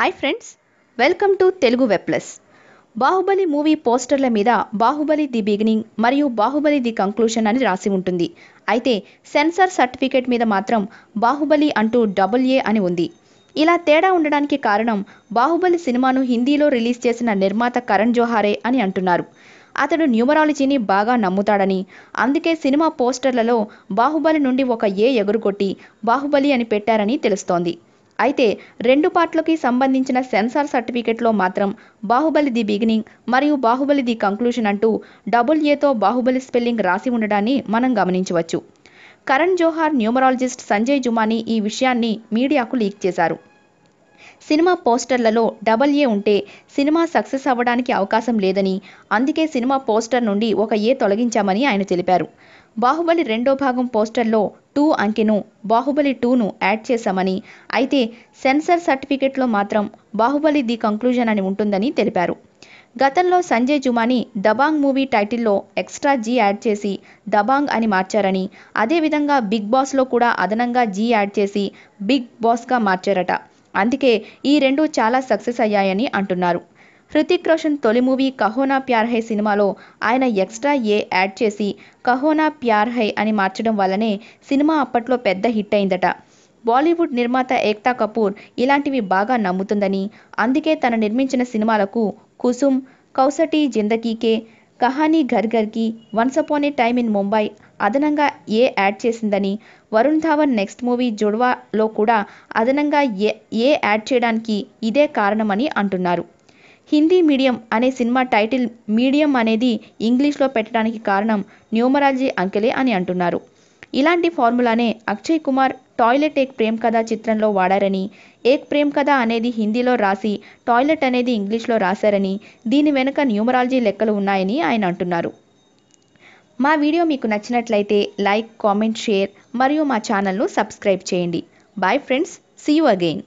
hi friends welcome to Telugu web plus Baahubali movie పోస్టర్ల మీద Baahubali the beginning మరియు బాహుబలి ది కంక్లూషన్ అని రాసి ఉంటుంది అయితే సెన్సార్ సర్టిఫికేట్ మీద మాత్రం బాహుబలి అంటూ డబుల్ ఏ అని ఉంది ఇలా తేడా ఉండడానికి కారణం బాహుబలి సినిమాను హిందీలో రిలీజ్ చేసిన నిర్మాత కరణ్ జోహారే అని అంటున్నారు అతడు న్యూమరాలజీని బాగా నమ్ముతాడని అందుకే సినిమా పోస్టర్లలో బాహుబలి నుండి ఒక ఏ ఎగురుకొట్టి బాహుబలి అని పెట్టారని తెలుస్తోంది అయితే రెండు పార్ట్లకి సంబంధించిన సెన్సార్ సర్టిఫికెట్లో మాత్రం బాహుబలి ది బిగినింగ్ మరియు బాహుబలి ది కంక్లూషన్ అంటూ డబుల్ ఏతో బాహుబలి స్పెల్లింగ్ రాసి ఉండడాన్ని మనం గమనించవచ్చు కరణ్ జోహార్ న్యూమరాలజిస్ట్ సంజయ్ జుమాని ఈ విషయాన్ని మీడియాకు లీక్ చేశారు సినిమా పోస్టర్లలో డబల్ ఏ ఉంటే సినిమా సక్సెస్ అవ్వడానికి అవకాశం లేదని అందుకే సినిమా పోస్టర్ నుండి ఒక ఏ తొలగించామని ఆయన తెలిపారు బాహుబలి రెండో భాగం పోస్టర్లో టూ అంకెను బాహుబలి టూను యాడ్ చేశామని అయితే సెన్సర్ సర్టిఫికెట్లో మాత్రం బాహుబలి ది కంక్లూజన్ అని ఉంటుందని తెలిపారు గతంలో సంజయ్ జుమాని దబాంగ్ మూవీ టైటిల్లో ఎక్స్ట్రా జీ యాడ్ చేసి దబాంగ్ అని మార్చారని అదేవిధంగా బిగ్ బాస్లో కూడా అదనంగా జీ యాడ్ చేసి బిగ్ బాస్గా మార్చారట అందుకే ఈ రెండు చాలా సక్సెస్ అయ్యాయని అంటున్నారు హృతిక్ రోషన్ తొలి మూవీ కహోనా ప్యార్ హై సినిమాలో ఆయన ఎక్స్ట్రా ఏ యాడ్ చేసి కహోనా ప్యార్ హై అని మార్చడం వల్లనే సినిమా అప్పట్లో పెద్ద హిట్ అయిందట బాలీవుడ్ నిర్మాత ఏక్తా కపూర్ ఇలాంటివి బాగా నమ్ముతుందని అందుకే తన నిర్మించిన సినిమాలకు Kusum కౌసటి జిందకీకే Kahani Ghar ఘర్కి once upon A time in Mumbai అదనంగా ఏ యాడ్ చేసిందని వరుణ్ ధావన్ నెక్స్ట్ మూవీ జుడ్వాలో కూడా అదనంగా ఏ ఏ యాడ్ చేయడానికి ఇదే కారణమని అంటున్నారు హిందీ మీడియం అనే సినిమా టైటిల్ మీడియం అనేది ఇంగ్లీష్లో పెట్టడానికి కారణం న్యూమరాలజీ అంకెలే అని అంటున్నారు ఇలాంటి ఫార్ములానే అక్షయ్ కుమార్ టాయిలెట్ ఏక్ ప్రేమ్ కథ చిత్రంలో వాడారని ఏక్ ప్రేమ్ కథ అనేది హిందీలో రాసి టాయిలెట్ అనేది ఇంగ్లీష్లో రాశారని దీని వెనుక న్యూమరాలజీ లెక్కలు ఉన్నాయని ఆయన అంటున్నారు మా వీడియో మీకు నచ్చినట్లయితే లైక్ కామెంట్ షేర్ మరియు మా ఛానల్ను సబ్స్క్రైబ్ చేయండి bye friends see you again